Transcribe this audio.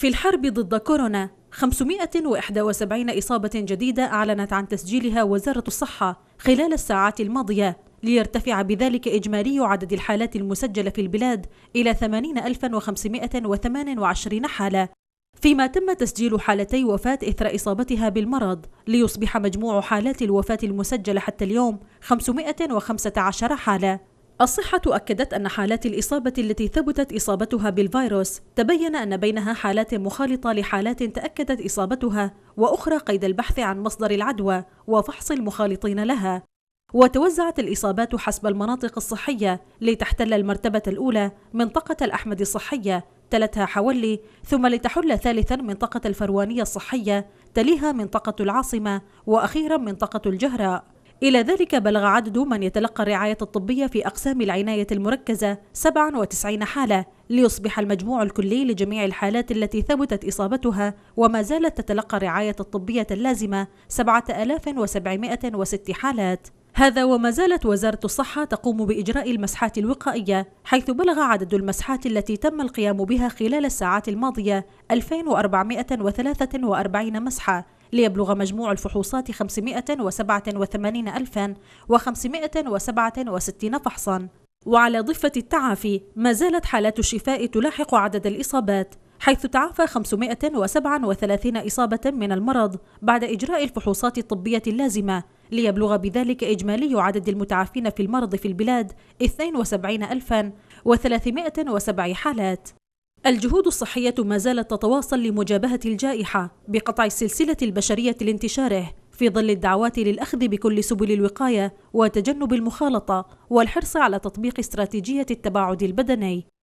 في الحرب ضد كورونا 571 إصابة جديدة أعلنت عن تسجيلها وزارة الصحة خلال الساعات الماضية ليرتفع بذلك إجمالي عدد الحالات المسجلة في البلاد إلى 80528 حالة فيما تم تسجيل حالتي وفاة إثر إصابتها بالمرض ليصبح مجموع حالات الوفاة المسجلة حتى اليوم 515 حالة الصحة أكدت أن حالات الإصابة التي ثبتت إصابتها بالفيروس تبين أن بينها حالات مخالطة لحالات تأكدت إصابتها وأخرى قيد البحث عن مصدر العدوى وفحص المخالطين لها وتوزعت الإصابات حسب المناطق الصحية لتحتل المرتبة الأولى منطقة الأحمد الصحية تلتها حولي ثم لتحل ثالثا منطقة الفروانية الصحية تليها منطقة العاصمة وأخيرا منطقة الجهراء إلى ذلك بلغ عدد من يتلقى الرعاية الطبية في أقسام العناية المركزة 97 حالة ليصبح المجموع الكلي لجميع الحالات التي ثبتت إصابتها وما زالت تتلقى الرعاية الطبية اللازمة 7706 حالات هذا وما زالت وزارة الصحة تقوم بإجراء المسحات الوقائية حيث بلغ عدد المسحات التي تم القيام بها خلال الساعات الماضية 2443 مسحة ليبلغ مجموع الفحوصات 587567 فحصا وعلى ضفة التعافي ما زالت حالات الشفاء تلاحق عدد الإصابات حيث تعافى 537 إصابة من المرض بعد إجراء الفحوصات الطبية اللازمة ليبلغ بذلك إجمالي عدد المتعافين في المرض في البلاد 72307 حالات الجهود الصحية ما زالت تتواصل لمجابهة الجائحة بقطع السلسلة البشرية لانتشاره في ظل الدعوات للأخذ بكل سبل الوقاية وتجنب المخالطة والحرص على تطبيق استراتيجية التباعد البدني